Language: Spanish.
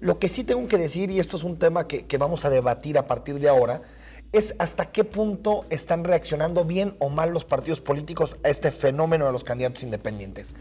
Lo que sí tengo que decir, y esto es un tema que, vamos a debatir a partir de ahora, es hasta qué punto están reaccionando bien o mal los partidos políticos a este fenómeno de los candidatos independientes.